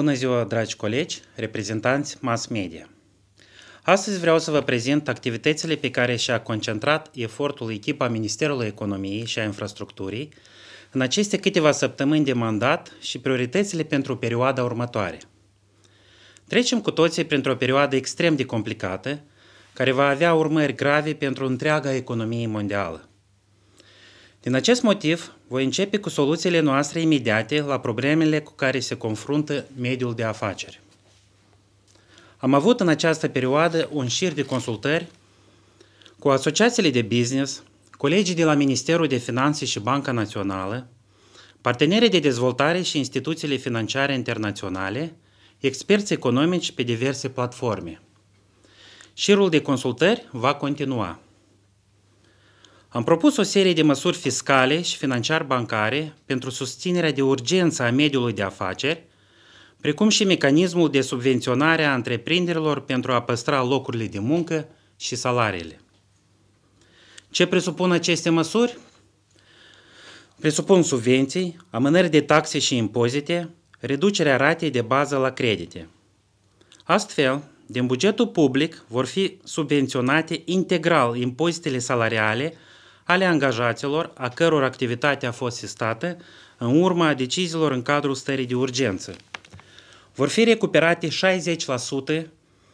Bună ziua, dragi colegi, reprezentanți mass media. Astăzi vreau să vă prezint activitățile pe care și-a concentrat efortul echipa Ministerului Economiei și a Infrastructurii în aceste câteva săptămâni de mandat și prioritățile pentru perioada următoare. Trecem cu toții printr-o perioadă extrem de complicată, care va avea urmări grave pentru întreaga economie mondială. Din acest motiv, voi începe cu soluțiile noastre imediate la problemele cu care se confruntă mediul de afaceri. Am avut în această perioadă un șir de consultări cu asociațiile de business, colegii de la Ministerul de Finanțe și Banca Națională, partenerii de dezvoltare și instituțiile financiare internaționale, experți economici pe diverse platforme. Șirul de consultări va continua. Am propus o serie de măsuri fiscale și financiar-bancare pentru susținerea de urgență a mediului de afaceri, precum și mecanismul de subvenționare a întreprinderilor pentru a păstra locurile de muncă și salariile. Ce presupun aceste măsuri? Presupun subvenții, amânări de taxe și impozite, reducerea ratei de bază la credite. Astfel, din bugetul public vor fi subvenționate integral impozitele salariale ale angajaților a căror activitate a fost sistată în urma a deciziilor în cadrul stării de urgență. Vor fi recuperate 60%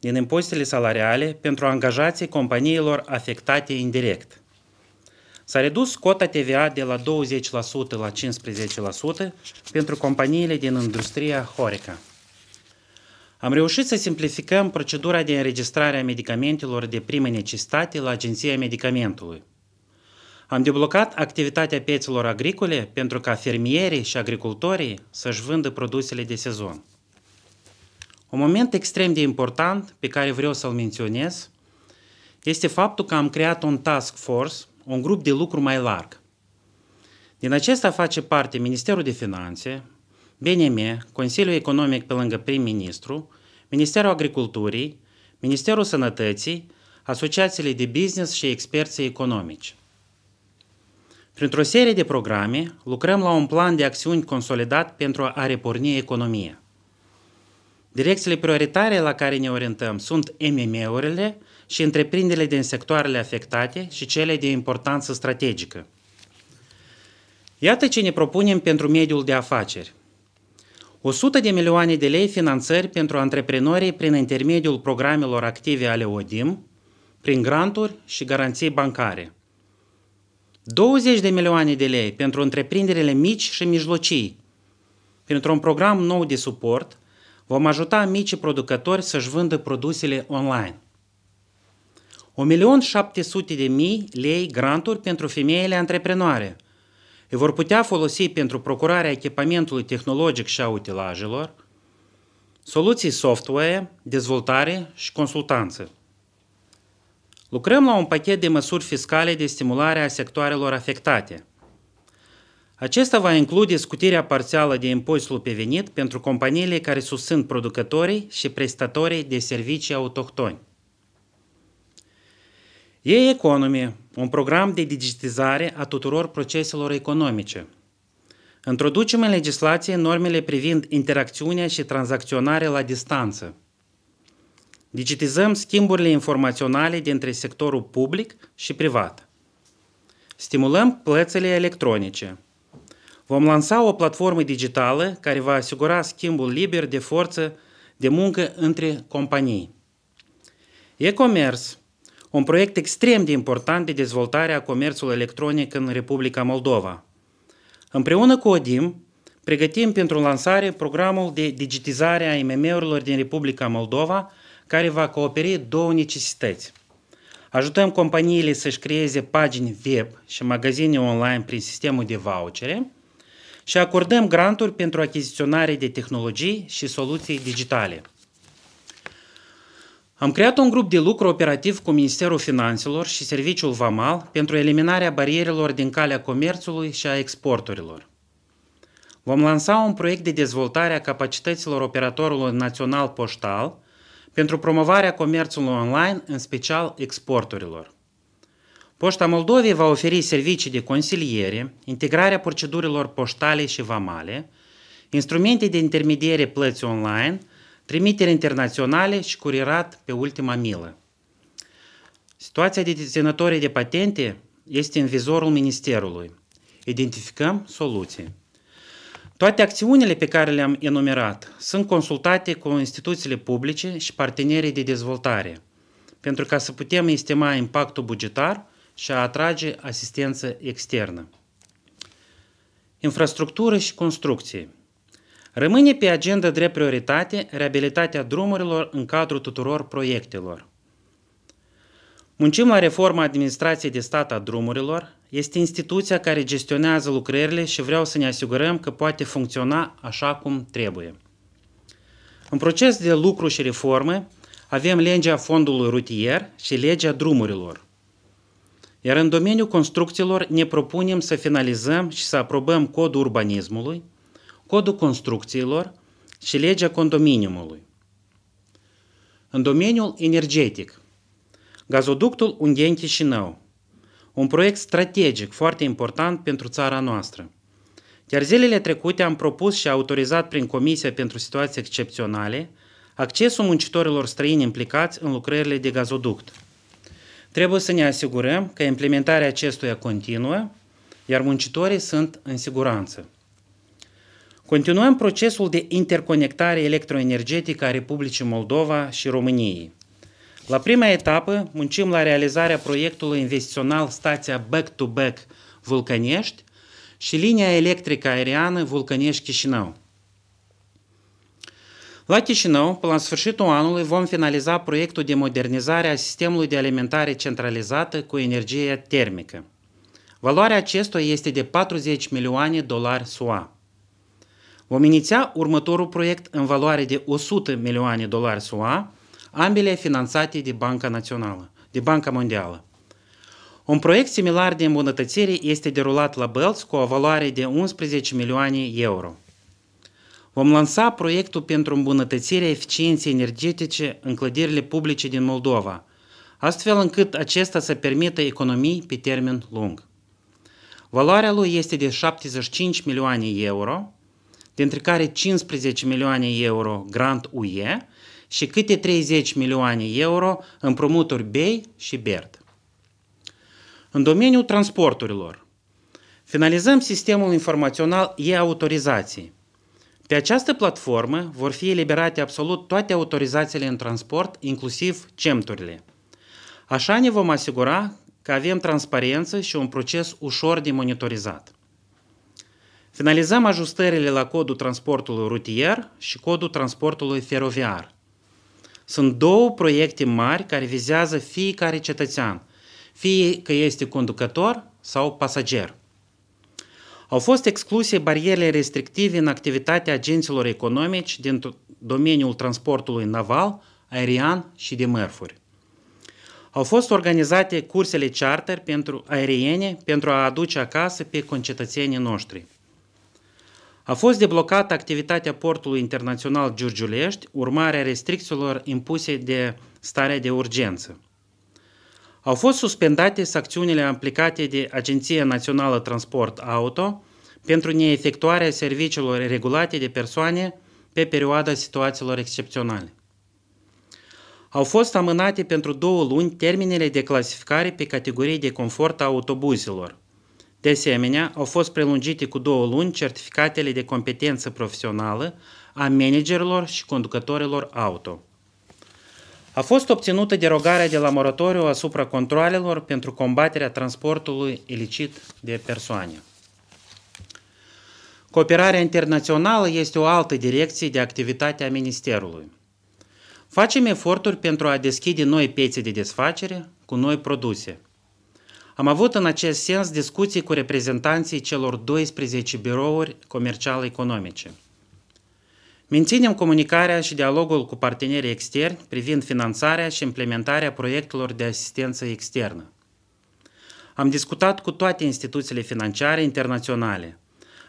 din impozitele salariale pentru angajații companiilor afectate indirect. S-a redus cota TVA de la 20% la 15% pentru companiile din industria Horeca. Am reușit să simplificăm procedura de înregistrare a medicamentelor de primă necesitate la Agenția Medicamentului. Am deblocat activitatea piețelor agricole pentru ca fermierii și agricultorii să-și vândă produsele de sezon. Un moment extrem de important pe care vreau să-l menționez este faptul că am creat un task force, un grup de lucru mai larg. Din acesta face parte Ministerul de Finanțe, BNM, Consiliul Economic pe lângă prim-ministru, Ministerul Agriculturii, Ministerul Sănătății, asociațiile de business și experții economici. Printr-o serie de programe, lucrăm la un plan de acțiuni consolidat pentru a reporni economia. Direcțiile prioritare la care ne orientăm sunt mme urile și întreprinderile din sectoarele afectate și cele de importanță strategică. Iată ce ne propunem pentru mediul de afaceri. 100 de milioane de lei finanțări pentru antreprenorii prin intermediul programelor active ale ODIM, prin granturi și garanții bancare – 20 de milioane de lei pentru întreprinderile mici și mijlocii. Pentru un program nou de suport, vom ajuta micii producători să-și vândă produsele online. 1.700.000 lei granturi pentru femeile antreprenoare. Îi vor putea folosi pentru procurarea echipamentului tehnologic și a utilajelor, soluții software, dezvoltare și consultanță. Lucrăm la un pachet de măsuri fiscale de stimulare a sectoarelor afectate. Acesta va include scutirea parțială de impozitul pe venit pentru companiile care susțin producătorii și prestatorii de servicii autohtoni. E-Economy, un program de digitizare a tuturor proceselor economice. Introducem în legislație normele privind interacțiunea și tranzacționarea la distanță. Digitizăm schimburile informaționale dintre sectorul public și privat. Stimulăm plățile electronice. Vom lansa o platformă digitală care va asigura schimbul liber de forță de muncă între companii. E-commerce, un proiect extrem de important de dezvoltare a comerțului electronic în Republica Moldova. Împreună cu ODIM, pregătim pentru lansare programul de digitizare a IMM-urilor din Republica Moldova – care va acoperi două necesități. Ajutăm companiile să-și creeze pagini web și magazine online prin sistemul de vouchere și acordăm granturi pentru achiziționare de tehnologii și soluții digitale. Am creat un grup de lucru operativ cu Ministerul Finanțelor și Serviciul VAMAL pentru eliminarea barierelor din calea comerțului și a exporturilor. Vom lansa un proiect de dezvoltare a capacităților operatorului național poștal – pentru promovarea comerțului online, în special exporturilor. Poșta Moldovei va oferi servicii de consiliere, integrarea procedurilor poștale și vamale, instrumente de intermediere plăți online, trimiteri internaționale și curierat pe ultima milă. Situația de deținătorii de patente este în vizorul Ministerului. Identificăm soluții. Toate acțiunile pe care le-am enumerat sunt consultate cu instituțiile publice și partenerii de dezvoltare, pentru ca să putem estima impactul bugetar și a atrage asistență externă. Infrastructură și construcție. Rămâne pe agenda drept prioritate reabilitatea drumurilor în cadrul tuturor proiectelor. Muncim la reforma administrației de stat a drumurilor, este instituția care gestionează lucrările și vreau să ne asigurăm că poate funcționa așa cum trebuie. În proces de lucru și reformă avem legea fondului rutier și legea drumurilor. Iar în domeniul construcțiilor ne propunem să finalizăm și să aprobăm codul urbanismului, codul construcțiilor și legea condominiumului. În domeniul energetic, gazoductul ungheni un proiect strategic foarte important pentru țara noastră. Chiar zilele trecute am propus și autorizat prin Comisia pentru Situații Excepționale accesul muncitorilor străini implicați în lucrările de gazoduct. Trebuie să ne asigurăm că implementarea acestuia continuă, iar muncitorii sunt în siguranță. Continuăm procesul de interconectare electroenergetică a Republicii Moldova și României. La prima etapă muncim la realizarea proiectului investițional stația Back-to-Back Vulcănești și linia electrică aeriană vulcănești chișinău La Chișinău, până la sfârșitul anului, vom finaliza proiectul de modernizare a sistemului de alimentare centralizată cu energie termică. Valoarea acestuia este de 40 milioane dolari SUA. Vom iniția următorul proiect în valoare de 100 milioane dolari SUA, ambele finanțate de Banca Națională, de Banca Mondială. Un proiect similar de îmbunătățire este derulat la Belz cu o valoare de 11 milioane euro. Vom lansa proiectul pentru îmbunătățirea eficienței energetice în clădirile publice din Moldova, astfel încât acesta să permită economii pe termen lung. Valoarea lui este de 75 milioane euro, dintre care 15 milioane euro grant UE și câte 30 milioane euro împrumuturi BEI și Bert. În domeniul transporturilor, finalizăm sistemul informațional e-autorizații. Pe această platformă vor fi eliberate absolut toate autorizațiile în transport, inclusiv CEMTurile. Așa ne vom asigura că avem transparență și un proces ușor de monitorizat. Finalizăm ajustările la codul transportului rutier și codul transportului feroviar – sunt două proiecte mari care vizează fiecare cetățean, fie că este conducător sau pasager. Au fost excluse barierele restrictive în activitatea agenților economici din domeniul transportului naval, aerian și de mărfuri. Au fost organizate cursele charter pentru aeriene pentru a aduce acasă pe concetățenii noștri. A fost deblocată activitatea portului internațional Giurgiulești, urmarea restricțiilor impuse de starea de urgență. Au fost suspendate sancțiunile aplicate de Agenția Națională Transport Auto pentru neefectuarea serviciilor regulate de persoane pe perioada situațiilor excepționale. Au fost amânate pentru două luni termenele de clasificare pe categorii de confort a autobuzelor – de asemenea, au fost prelungite cu două luni certificatele de competență profesională a managerilor și conducătorilor auto. A fost obținută derogarea de la moratoriu asupra controlelor pentru combaterea transportului ilicit de persoane. Cooperarea internațională este o altă direcție de activitate a Ministerului. Facem eforturi pentru a deschide noi piețe de desfacere cu noi produse – am avut în acest sens discuții cu reprezentanții celor 12 birouri comercial-economice. Menținem comunicarea și dialogul cu partenerii externi privind finanțarea și implementarea proiectelor de asistență externă. Am discutat cu toate instituțiile financiare internaționale.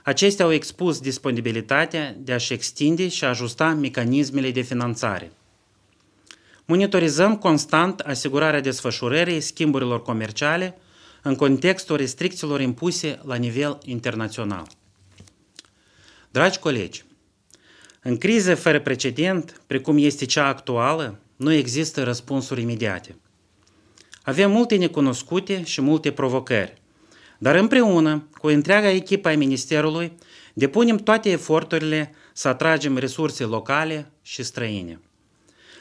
Acestea au expus disponibilitatea de a-și extinde și ajusta mecanismele de finanțare. Monitorizăm constant asigurarea desfășurării schimburilor comerciale – în contextul restricțiilor impuse la nivel internațional. Dragi colegi, în crize fără precedent, precum este cea actuală, nu există răspunsuri imediate. Avem multe necunoscute și multe provocări, dar împreună, cu întreaga echipă a Ministerului, depunem toate eforturile să atragem resurse locale și străine.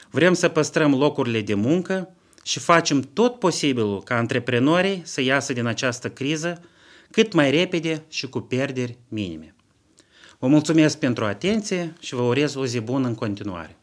Vrem să păstrăm locurile de muncă și facem tot posibilul ca antreprenorii să iasă din această criză cât mai repede și cu pierderi minime. Vă mulțumesc pentru atenție și vă urez o zi bună în continuare.